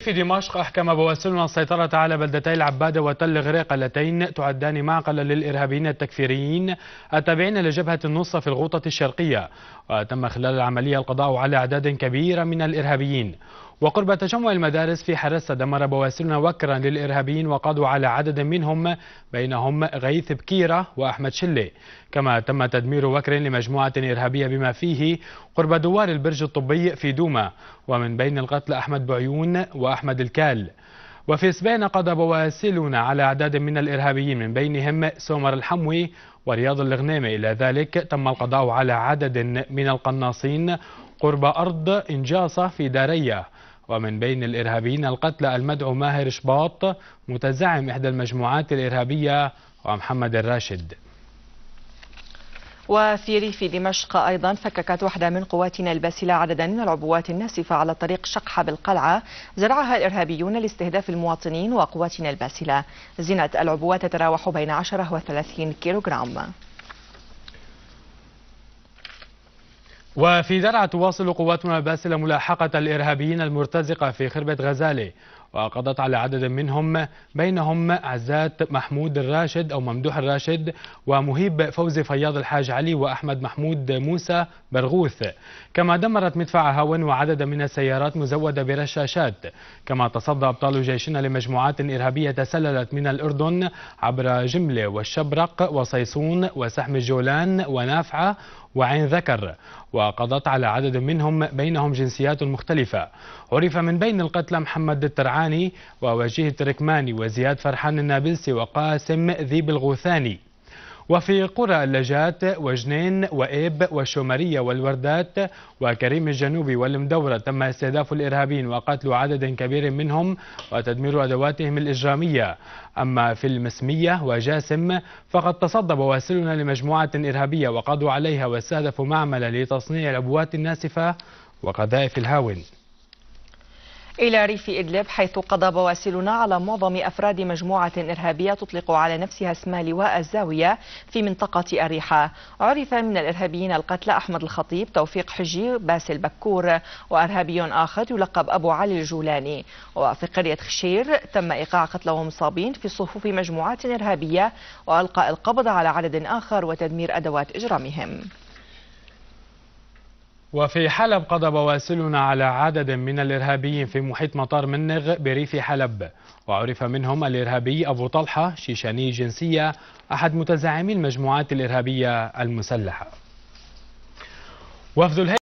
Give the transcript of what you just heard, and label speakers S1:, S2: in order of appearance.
S1: في دمشق أحكم بواسلنا السيطرة على بلدتي العبادة وتل غريق اللتين تعدان معقلا للإرهابيين التكفيريين التابعين لجبهة النصرة في الغوطة الشرقية وتم خلال العملية القضاء على أعداد كبيرة من الإرهابيين وقرب تجمع المدارس في حرس دمر بواسلنا وكرا للإرهابيين وقضوا على عدد منهم بينهم غيث بكيرة وأحمد شلي كما تم تدمير وكر لمجموعة إرهابية بما فيه قرب دوار البرج الطبي في دوما ومن بين القتلى أحمد بعيون وأحمد الكال وفي سبين قضى بواسلنا على أعداد من الإرهابيين من بينهم سومر الحموي ورياض الغنامي إلى ذلك تم القضاء على عدد من القناصين قرب أرض إنجاصة في دارية ومن بين الإرهابيين القتلى المدعو ماهر شباط متزعم إحدى المجموعات الإرهابية ومحمد الراشد
S2: وفي ريف دمشق أيضا فككت وحدة من قواتنا الباسلة عددا من العبوات الناسفة على طريق شقحة بالقلعة زرعها الإرهابيون لاستهداف المواطنين وقواتنا الباسلة زنت العبوات تتراوح بين 10 و 30 كيلوغرام
S1: وفي درعا تواصل قواتنا باسل ملاحقة الإرهابيين المرتزقة في خربة غزالة وقضت على عدد منهم بينهم عزات محمود الراشد أو ممدوح الراشد ومهيب فوزي فياض الحاج علي وأحمد محمود موسى برغوث كما دمرت مدفع هاون وعدد من السيارات مزودة برشاشات كما تصدى أبطال جيشنا لمجموعات إرهابية تسللت من الأردن عبر جملة والشبرق وصيصون وسحم الجولان ونافعة وعين ذكر وقضت على عدد منهم بينهم جنسيات مختلفة عرف من بين القتلى محمد الترعاني ووجيه التركماني وزياد فرحان النابلسي وقاسم ذيب الغوثاني وفي قرى اللجات وجنين وإيب وشمرية والوردات وكريم الجنوبي والمدورة تم استهداف الإرهابيين وقتل عدد كبير منهم وتدمير أدواتهم الإجرامية أما في المسمية وجاسم فقد تصدب واسلنا لمجموعة إرهابية وقضوا عليها واستهدفوا معمل لتصنيع العبوات الناسفة وقذائف الهاون
S2: إلى ريف إدلب حيث قضى بواسلنا على معظم أفراد مجموعة إرهابية تطلق على نفسها اسم لواء الزاوية في منطقة أريحة عرف من الإرهابيين القتلى أحمد الخطيب توفيق حجي باسل بكور وإرهابي آخر يلقب أبو علي الجولاني وفي قرية خشير تم إيقاع قتلى ومصابين في صفوف مجموعات إرهابية وألقى القبض على عدد آخر وتدمير أدوات إجرامهم
S1: وفي حلب قضى بواسلنا على عدد من الإرهابيين في محيط مطار منغ بريف حلب وعرف منهم الإرهابي أبو طلحة شيشاني جنسية أحد متزعمي المجموعات الإرهابية المسلحة وفد